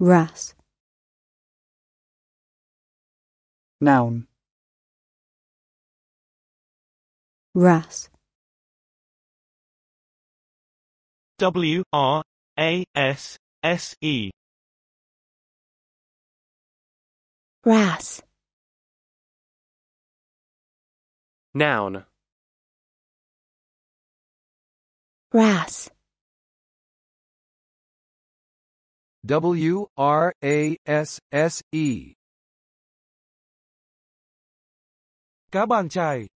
Rass. Noun. Rass. W R A S S E. Rass. Noun. Rass. W R A S S E. Cá bàn chài,